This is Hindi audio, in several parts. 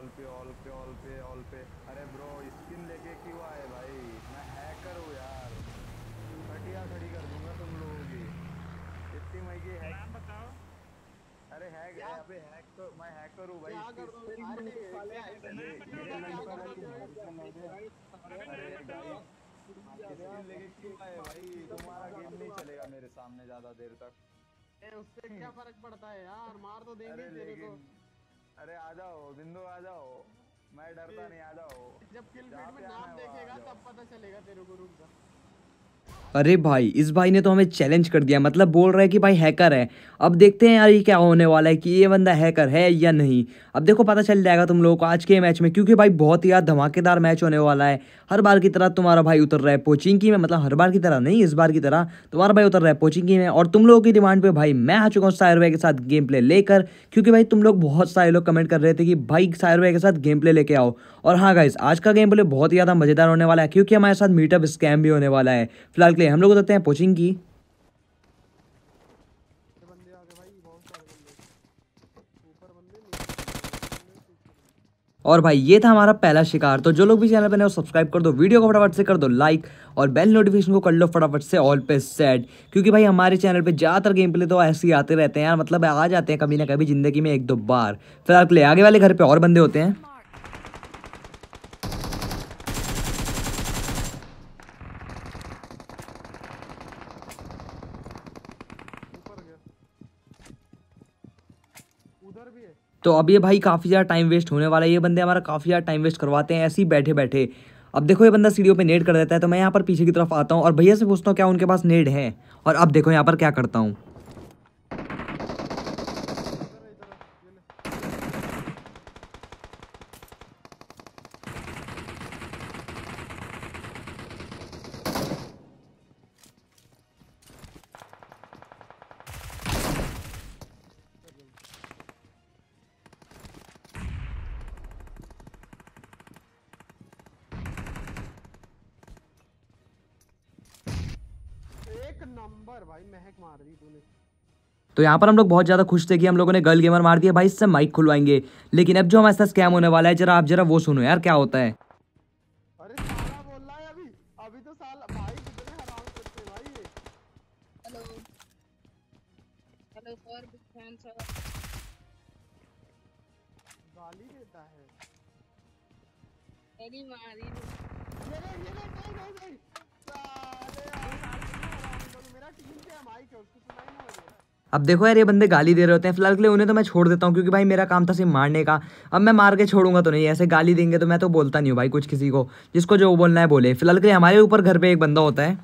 ऑल पे ऑल पे ऑल पे ऑल पे अरे ब्रो स्किन लेके क्यों आए भाई मैं हैकर हूँ यार घटिया खड़ी कर दूंगा तुम लोगों की इतनी मई की है बताओ अरे हैक अबे हैक तो मैं हैकर हूँ भाई तो- अरे तो लेके क्यों आए भाई तुम्हारा गेम नहीं चलेगा मेरे सामने ज्यादा देर तक उससे क्या फर्क पड़ता है यार मार तो देंगे तेरे को अरे आ जाओ बिंदु आ जाओ मैं डरता नहीं आ जाओ जब किल फील्ड में नाम देखेगा तब पता चलेगा तेरे को रूम का अरे भाई इस भाई ने तो हमें चैलेंज कर दिया मतलब बोल रहा है कि भाई हैकर है अब देखते हैं यार ये क्या होने वाला है कि ये बंदा हैकर है या नहीं अब देखो पता चल जाएगा तुम लोगों को आज के मैच में क्योंकि भाई बहुत ही यार धमाकेदार मैच होने वाला है हर बार की तरह तुम्हारा भाई उतर रहा है की में मतलब हर बार की तरह नहीं इस बार की तरह तुम्हारा भाई उतर रहा है की में और तुम लोगों की डिमांड पर भाई मैं आ चुका हूँ सायर भाई के साथ गेम प्ले लेकर क्योंकि भाई तुम लोग बहुत सारे लोग कमेंट कर रहे थे कि भाई सायर भाई के साथ गेम प्ले लेके आओ और हाँ गाइज आज का गेम प्ले बहुत ही ज़्यादा मज़ेदार होने वाला है क्योंकि हमारे साथ मीटअप स्कैम भी होने वाला है फिलहाल निकले हम लोग बताते हैं पोचिंग की और भाई ये था हमारा पहला शिकार तो जो लोग भी चैनल पर नए सब्सक्राइब कर दो वीडियो को फटाफट से कर दो लाइक और बेल नोटिफिकेशन को कर लो फटाफट से ऑल पे सेट क्योंकि भाई हमारे चैनल पे ज़्यादातर गेम प्ले तो ऐसे ही आते रहते हैं यार मतलब आ जाते हैं कभी ना कभी ज़िंदगी में एक दो बार फिलहाल के लिए आगे वाले घर पर और बंदे होते हैं तो अब ये भाई काफ़ी ज़्यादा टाइम वेस्ट होने वाला है ये बंदे हमारा काफ़ी ज़्यादा टाइम वेस्ट करवाते हैं ऐसे ही बैठे बैठे अब देखो ये बंदा सीढ़ियों पे नेट कर देता है तो मैं यहाँ पर पीछे की तरफ आता हूँ और भैया से पूछता हूँ क्या उनके पास नेट है और अब देखो यहाँ पर क्या करता हूँ एक नंबर भाई महक मार दी तूने तो यहाँ पर हम लोग बहुत ज़्यादा खुश थे कि हम लोगों ने गर्ल गेमर मार दिया भाई इससे माइक खुलवाएंगे लेकिन अब जो हमारे साथ स्कैम होने वाला है जरा आप जरा वो सुनो यार क्या होता है अरे बोल रहा है अभी अभी तो भाई कितने हराम करते भाई hello hello big fan sir गाली देता है गाली मारी मेरे मेरे नहीं नहीं नहीं अब देखो यार ये बंदे गाली दे रहे होते हैं फिलहाल के लिए उन्हें तो मैं छोड़ देता हूँ क्योंकि भाई मेरा काम था सिर्फ मारने का अब मैं मार के छोड़ूंगा तो नहीं ऐसे गाली देंगे तो मैं तो बोलता नहीं हूँ भाई कुछ किसी को जिसको जो बोलना है बोले फिलहाल के लिए हमारे ऊपर घर पर एक बंदा होता है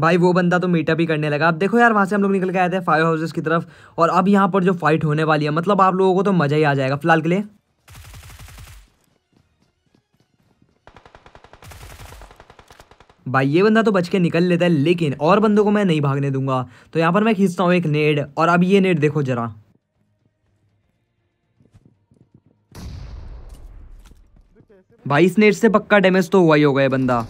भाई वो बंदा तो मीटअप ही करने लगा अब देखो यार वहाँ से हम लोग निकल के आए थे फायर हाउसेस की तरफ और अब यहाँ पर जो फाइट होने वाली है मतलब आप लोगों को तो मज़ा ही आ जाएगा फिलहाल के लिए भाई ये बंदा तो बच के निकल लेता है लेकिन और बंदों को मैं नहीं भागने दूंगा तो यहाँ पर मैं खींचता हूँ एक नेड और अब ये नेड देखो जरा भाई इस नेट से पक्का डैमेज तो हुआ ही होगा ये बंदा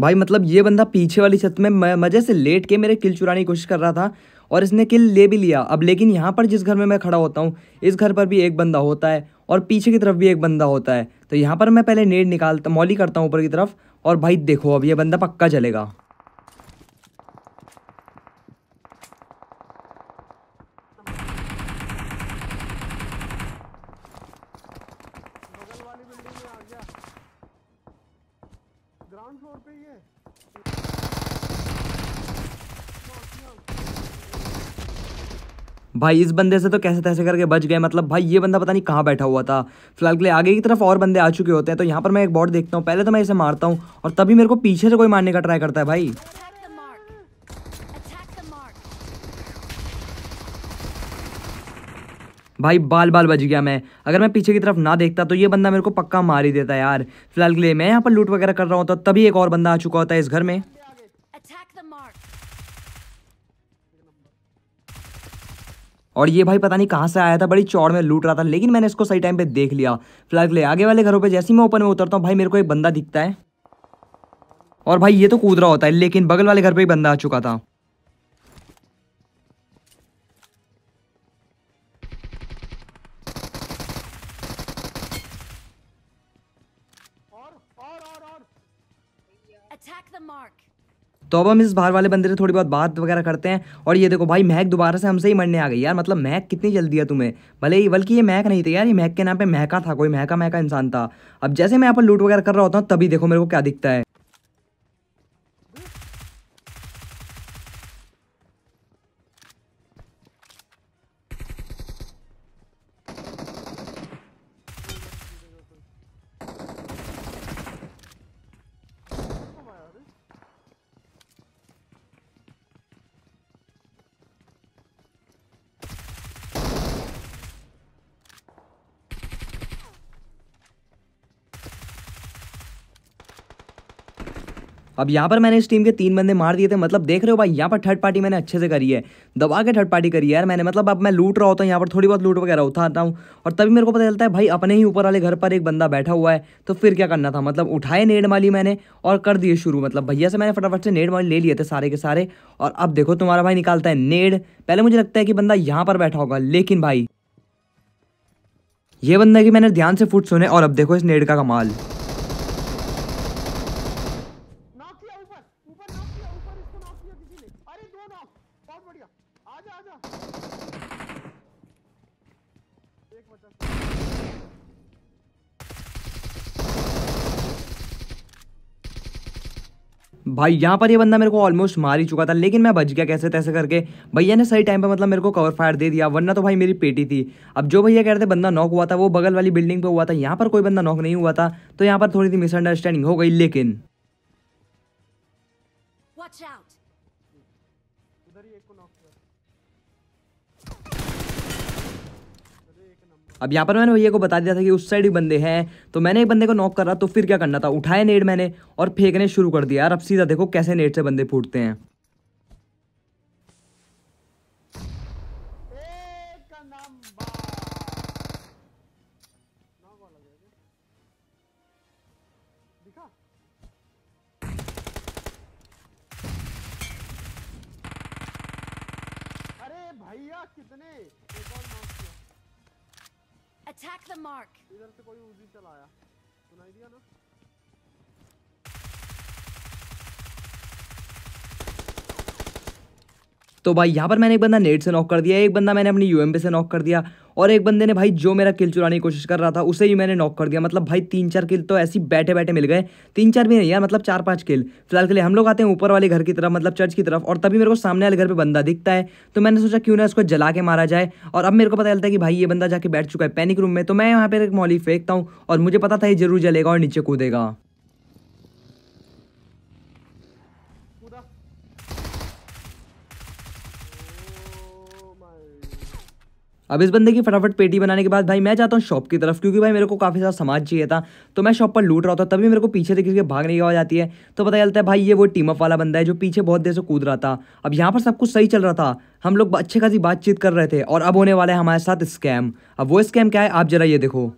भाई मतलब ये बंदा पीछे वाली छत में मज़े से लेट के मेरे किल चुराने की कोशिश कर रहा था और इसने किल ले भी लिया अब लेकिन यहाँ पर जिस घर में मैं खड़ा होता हूँ इस घर पर भी एक बंदा होता है और पीछे की तरफ भी एक बंदा होता है तो यहाँ पर मैं पहले नेट निकालता मौली करता हूँ ऊपर की तरफ और भाई देखो अब ये बंदा पक्का चलेगा ग्राउंड फ्लोर पे ही है भाई इस बंदे से तो कैसे तैसे करके बच गए मतलब भाई ये बंदा पता नहीं कहाँ बैठा हुआ था फिलहाल के लिए आगे की तरफ और बंदे आ चुके होते हैं तो यहाँ पर मैं एक बॉट देखता हूँ पहले तो मैं इसे मारता हूँ और तभी मेरे को पीछे से कोई मारने का ट्राई करता है भाई भाई बाल बाल बच गया मैं अगर मैं पीछे की तरफ ना देखता तो ये बंदा मेरे को पक्का मार ही देता यार फिलहाल के लिए मैं यहाँ पर लूट वगैरह कर रहा होता तो तभी एक और बंदा आ चुका होता है इस घर में और ये भाई पता नहीं कहाँ से आया था बड़ी चौड़ में लूट रहा था लेकिन मैंने इसको सही टाइम पे देख लिया फिलहाल के लिए आगे वाले घरों पे जैसे ही मैं ओपन में उतरता हूँ भाई मेरे को एक बंदा दिखता है और भाई ये तो कूद रहा होता है लेकिन बगल वाले घर पे ही बंदा आ चुका था तो अब हम इस बाहर वाले बंदे से थोड़ी बहुत बात वगैरह करते हैं और ये देखो भाई महक दोबारा से हमसे ही मरने आ गई यार मतलब महक कितनी जल्दी है तुम्हें भले ही बल्कि ये महक नहीं थी यार ये महक के नाम पर महका था कोई महका महका इंसान था अब जैसे मैं यहाँ पर लूट वगैरह कर रहा होता हूँ तभी देखो मेरे को क्या दिखता है अब यहाँ पर मैंने इस टीम के तीन बंदे मार दिए थे मतलब देख रहे हो भाई यहाँ पर थर्ड पार्टी मैंने अच्छे से करी है दबा के थर्ड पार्टी करी है यार मैंने मतलब अब मैं लूट रहा होता हूँ यहाँ पर थोड़ी बहुत लूट वगैरह उठाता हूँ और तभी मेरे को पता चलता है भाई अपने ही ऊपर वाले घर पर एक बंदा बैठा हुआ है तो फिर क्या करना था मतलब उठाए नेड माली मैंने और कर दिए शुरू मतलब भैया से मैंने फटाफट से नेड माली ले लिए थे सारे के सारे और अब देखो तुम्हारा भाई निकालता है नेड पहले मुझे लगता है कि बंदा यहाँ पर बैठा होगा लेकिन भाई ये बंदा कि मैंने ध्यान से फुट सुने और अब देखो इस नेड का कमाल किया ऊपर ऊपर नॉक किया ऊपर इसको नॉक किया किसी ने अरे दो नॉक बहुत बढ़िया एक बचा भाई यहाँ पर ये बंदा मेरे को ऑलमोस्ट मार ही चुका था लेकिन मैं बच गया कैसे तैसे करके भैया ने सही टाइम पे मतलब मेरे को कवर फायर दे दिया वरना तो भाई मेरी पेटी थी अब जो भैया कह रहे थे बंदा नॉक हुआ था वो बगल वाली बिल्डिंग पे हुआ था यहाँ पर कोई बंदा नॉक नहीं हुआ था तो यहाँ पर थोड़ी सी मिसअंडरस्टैंडिंग हो गई लेकिन Watch out. अब यहाँ पर मैंने भैया को बता दिया था कि उस साइड ही बंदे हैं तो मैंने एक बंदे को नॉक करा तो फिर क्या करना था उठाए नेट मैंने और फेंकने शुरू कर दिया यार अब सीधा देखो कैसे नेट से बंदे फूटते हैं दिखा attack the mark. तो भाई यहाँ पर मैंने एक बंदा नेट से नॉक कर दिया एक बंदा मैंने अपनी यूएमपी से नॉक कर दिया और एक बंदे ने भाई जो मेरा किल चुराने की कोशिश कर रहा था उसे ही मैंने नॉक कर दिया मतलब भाई तीन चार किल तो ऐसी बैठे बैठे मिल गए तीन चार भी नहीं यार मतलब चार पाँच किल फिलहाल के लिए हम लोग आते हैं ऊपर वाले घर की तरफ मतलब चर्च की तरफ और तभी मेरे को सामने वाले घर पर बंदा दिखता है तो मैंने सोचा क्यों ना उसको जला के मारा जाए और अब मेरे को पता चलता है कि भाई ये बंदा जाके बैठ चुका है पैनिक रूम में तो मैं यहाँ पर एक मॉली फेंकता हूँ और मुझे पता था ये जरूर जलेगा और नीचे कूदेगा अब इस बंदे की फटाफट पेटी बनाने के बाद भाई मैं जाता हूँ शॉप की तरफ क्योंकि भाई मेरे को काफ़ी सारा सामान चाहिए था तो मैं शॉप पर लूट रहा था तभी मेरे को पीछे से किसी के भागने की आ जाती है तो पता चलता है भाई ये वो टीम अप वाला बंदा है जो पीछे बहुत देर से कूद रहा था अब यहाँ पर सब कुछ सही चल रहा था हम लोग अच्छे खासी बातचीत कर रहे थे और अब होने वाला है हमारे साथ स्कैम अब वो स्कैम क्या है आप जरा ये देखो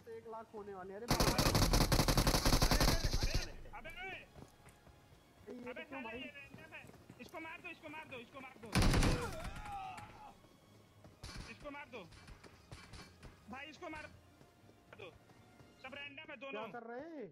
भाई इसको मार दो सब रैंडम है दोनों क्या कर रहे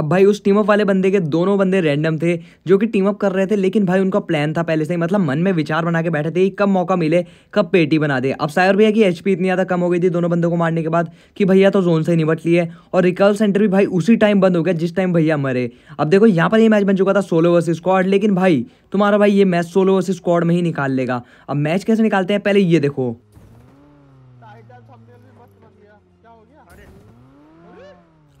अब भाई उस टीम अप वाले बंदे के दोनों बंदे रैंडम थे जो कि टीम अप कर रहे थे लेकिन भाई उनका प्लान था पहले से ही मतलब मन में विचार बना के बैठे थे कब मौका मिले कब पेटी बना दे अब सायर भैया की एच इतनी ज़्यादा कम हो गई थी दोनों बंदों को मारने के बाद कि भैया तो जोन से ही निपट लिए और रिकॉल सेंटर भी भाई उसी टाइम बंद हो गया जिस टाइम भैया मरे अब देखो यहाँ पर ये मैच बन चुका था सोलो वर्स स्क्वाड लेकिन भाई तुम्हारा भाई ये मैच सोलो वर्स स्क्वाड में ही निकाल लेगा अब मैच कैसे निकालते हैं पहले ये देखो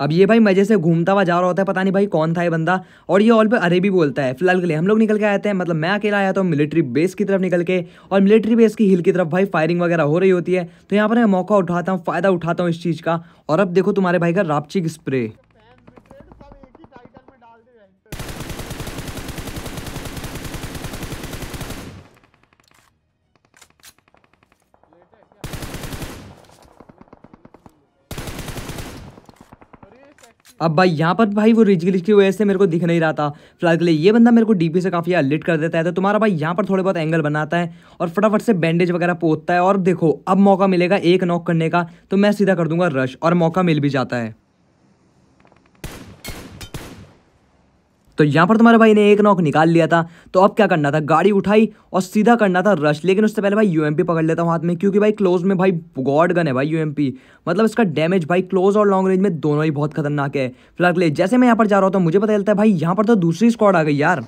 अब ये भाई मजे से घूमता हुआ जा रहा होता है पता नहीं भाई कौन था ये बंदा और ये ऑल पे अरेबी बोलता है फिलहाल के लिए हम लोग निकल के आए हैं मतलब मैं अकेला आया तो मिलिट्री बेस की तरफ निकल के और मिलिट्री बेस की हिल की तरफ भाई फायरिंग वगैरह हो रही होती है तो यहाँ पर मैं मौका उठाता हूँ फ़ायदा उठाता हूँ इस चीज़ का और अब देखो तुम्हारे भाई का रापचिक स्प्रे अब भाई यहाँ पर भाई वो रिच ग्लिच की वजह से मेरे को दिख नहीं रहा था फिलहाल के लिए ये बंदा मेरे को डीपी से काफ़ी अलिट कर देता है तो तुम्हारा भाई यहाँ पर थोड़े बहुत एंगल बनाता है और फटाफट से बैंडेज वगैरह पोतता है और देखो अब मौका मिलेगा एक नॉक करने का तो मैं सीधा कर दूंगा रश और मौका मिल भी जाता है तो यहाँ पर तुम्हारे भाई ने एक नॉक निकाल लिया था तो अब क्या करना था गाड़ी उठाई और सीधा करना था रश लेकिन उससे पहले भाई यू पकड़ लेता हूँ हाथ में क्योंकि भाई क्लोज में भाई गॉड गन है भाई यू मतलब इसका डैमेज भाई क्लोज और लॉन्ग रेंज में दोनों ही बहुत खतरनाक है फिलहाल जैसे मैं यहाँ पर जा रहा होता तो मुझे पता चलता है भाई यहाँ पर तो दूसरी स्क्वाड आ गई यार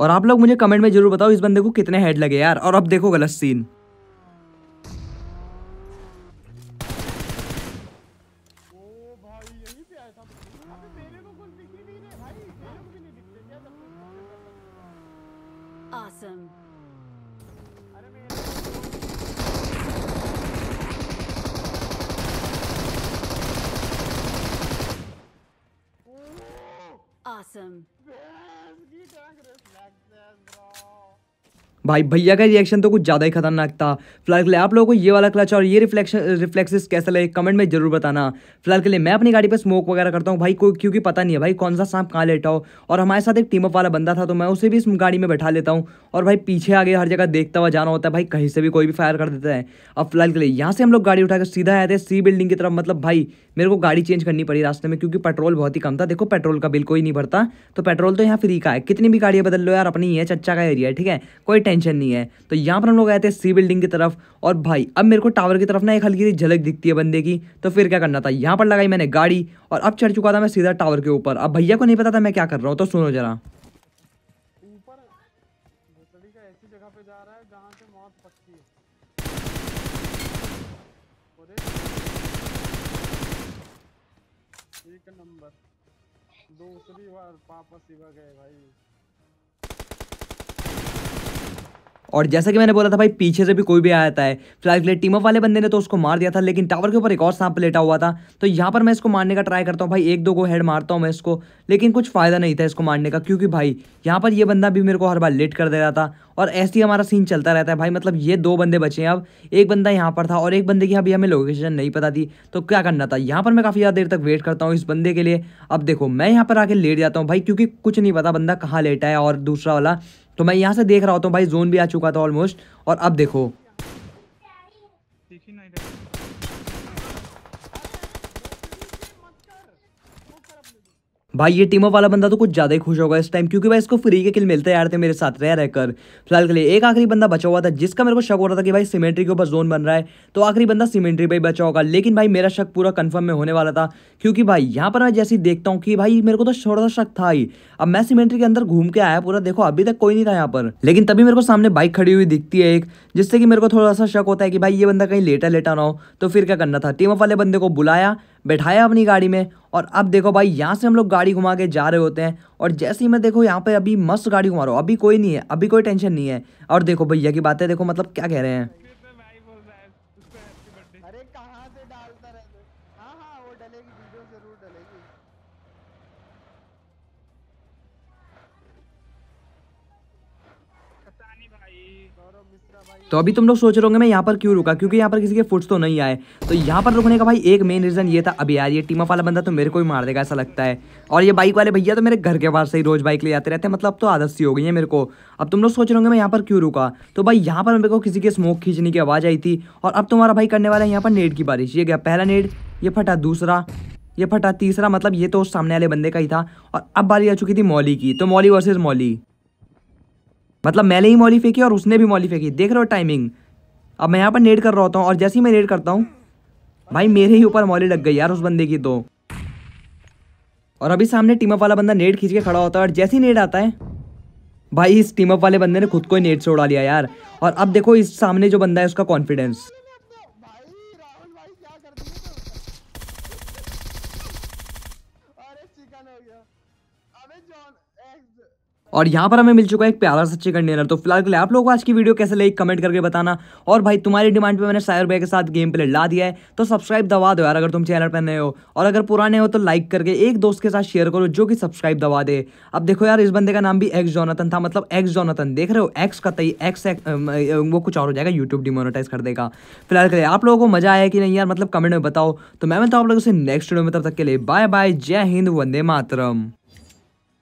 और आप लोग मुझे कमेंट में जरूर बताओ इस बंदे को कितने हेड लगे यार और अब देखो गलत सीन Awesome. Awesome. भाई भैया का रिएक्शन तो कुछ ज़्यादा ही खतरनाक था फिलहाल के लिए आप लोगों को ये वाला क्लच और ये रिफ्लेक्शन रिफ्लेक्सेस कैसा लगे कमेंट में जरूर बताना फिलहाल के लिए मैं अपनी गाड़ी पर स्मोक वगैरह करता हूँ भाई कोई क्योंकि पता नहीं है भाई कौन सा सांप कहाँ लेटा हो और हमारे साथ एक टीम अप वाला बंदा था तो मैं उसे भी इस गाड़ी में बैठा लेता हूँ और भाई पीछे आगे हर जगह देखता हुआ जाना होता है भाई कहीं से भी कोई भी फायर कर देता है अब फिलहाल के लिए यहाँ से हम लोग गाड़ी उठाकर सीधा आए थे सी बिल्डिंग की तरफ मतलब भाई मेरे को गाड़ी चेंज करनी पड़ी रास्ते में क्योंकि पेट्रोल बहुत ही कम था देखो पेट्रोल का बिल कोई नहीं भरता तो पेट्रोल तो यहाँ फ्री का है कितनी भी गाड़ियाँ बदल लो यार अपनी है चच्चा का एरिया है ठीक है कोई टेंशन नहीं है तो यहाँ पर हम लोग आए थे सी बिल्डिंग की तरफ और भाई अब मेरे को टावर की तरफ ना एक हल्की सी झलक दिखती है बंदे की तो फिर क्या करना था यहाँ पर लगाई मैंने गाड़ी और अब चढ़ चुका था मैं सीधा टावर के ऊपर अब भैया को नहीं पता था मैं क्या कर रहा हूँ तो सुनो जरा एक नंबर दूसरी बार पापा ही गए भाई और जैसा कि मैंने बोला था भाई पीछे से भी कोई भी आया है फ्लाइट के टीम वाले बंदे ने तो उसको मार दिया था लेकिन टावर के ऊपर एक और सांप लेटा हुआ था तो यहाँ पर मैं इसको मारने का ट्राई करता हूँ भाई एक दो को हेड मारता हूँ मैं इसको लेकिन कुछ फ़ायदा नहीं था इसको मारने का क्योंकि भाई यहाँ पर ये बंदा भी मेरे को हर बार लेट कर दे रहा था और ऐसे ही हमारा सीन चलता रहता है भाई मतलब ये दो बंदे बचे हैं अब एक बंदा यहाँ पर था और एक बंदे की अभी हमें लोकेशन नहीं पता थी तो क्या करना था यहाँ पर मैं काफ़ी ज़्यादा देर तक वेट करता हूँ इस बंदे के लिए अब देखो मैं यहाँ पर आके लेट जाता हूँ भाई क्योंकि कुछ नहीं पता बंदा कहाँ लेटा है और दूसरा वाला तो मैं यहाँ से देख रहा होता हूँ भाई जोन भी आ चुका था ऑलमोस्ट और अब देखो भाई ये टीमों वाला बंदा तो कुछ ज्यादा ही खुश होगा इस टाइम क्योंकि भाई इसको फ्री के किल मिलते यार थे मेरे साथ रह रहकर फिलहाल के लिए एक आखिरी बंदा बचा हुआ था जिसका मेरे को शक हो रहा था कि भाई सीमेंट्री के ऊपर जोन बन रहा है तो आखिरी बंदा सीमेंट्री पर बचा होगा लेकिन भाई मेरा शक पूरा कन्फर्म में होने वाला था क्योंकि भाई यहाँ पर मैं जैसे ही देखता हूँ कि भाई मेरे को तो छोटा सा शक था ही अब मैं सीमेंट्री के अंदर घूम के आया पूरा देखो अभी तक कोई नहीं था यहाँ पर लेकिन तभी मेरे को सामने बाइक खड़ी हुई दिखती है एक जिससे कि मेरे को थोड़ा सा शक होता है कि भाई ये बंदा कहीं लेटा लेटा ना हो तो फिर क्या करना था टीम वाले बंदे को बुलाया बैठाया अपनी गाड़ी में और अब देखो भाई यहाँ से हम लोग गाड़ी घुमा के जा रहे होते हैं और जैसे ही मैं देखो यहाँ पे अभी मस्त गाड़ी घुमा रहा हूँ अभी कोई नहीं है अभी कोई टेंशन नहीं है और देखो भैया की बातें देखो मतलब क्या कह रहे हैं तो अभी तुम लोग सोच रहे होंगे मैं यहाँ पर क्यों रुका क्योंकि यहाँ पर किसी के फुट्स तो नहीं आए तो यहाँ पर रुकने का भाई एक मेन रीज़न ये था अभी यार ये टीमा वाला बंदा तो मेरे को ही मार देगा ऐसा लगता है और ये बाइक वाले भैया तो मेरे घर के बाहर से ही रोज़ बाइक ले जाते रहते हैं मतलब तो आदत सी हो गई है मेरे को अब तुम लोग सोच रहे होंगे मैं यहाँ पर क्यों रुका तो भाई यहाँ पर मेरे को किसी के स्मोक खींचने की आवाज़ आई थी और अब तुम्हारा भाई करने वाला है यहाँ पर नेट की बारिश ये गया पहला नेट ये फटा दूसरा ये फटा तीसरा मतलब ये तो सामने वाले बंदे का ही था और अब बारी आ चुकी थी मौली की तो मौली वर्सेज मौली मतलब मैंने ही मॉली फेंकी और उसने भी मॉली फेंकी देख रहे हो टाइमिंग अब मैं यहाँ पर नेट कर रहा होता हूँ और जैसे ही मैं नेट करता हूँ भाई मेरे ही ऊपर मॉली लग गई यार उस बंदे की तो और अभी सामने टीम अप वाला बंदा नेट खींच के खड़ा होता है और जैसे ही नेट आता है भाई इस अप वाले बंदे ने खुद को ही नेट से उड़ा लिया यार और अब देखो इस सामने जो बंदा है उसका कॉन्फिडेंस और यहाँ पर हमें मिल चुका है एक प्यारा सा चिकन डिनर तो फिलहाल के लिए आप लोग को आज की वीडियो कैसे लगी कमेंट करके बताना और भाई तुम्हारी डिमांड पे मैंने सायर भाई के साथ गेम प्ले ला दिया है तो सब्सक्राइब दबा दो यार अगर तुम चैनल पर नए हो और अगर पुराने हो तो लाइक करके एक दोस्त के साथ शेयर करो जो कि सब्सक्राइब दबा दे अब देखो यार इस बंदे का नाम भी एक्स जोनाथन था मतलब एक्स जोनाथन देख रहे हो एक्स का तई एक्स वो कुछ और हो जाएगा यूट्यूब डिमोनोटाइज कर देगा फिलहाल के लिए आप लोगों को मजा आया कि नहीं यार मतलब कमेंट में बताओ तो मैं मैं तो आप लोगों से नेक्स्ट वीडियो में तब तक के लिए बाय बाय जय हिंद वंदे मातरम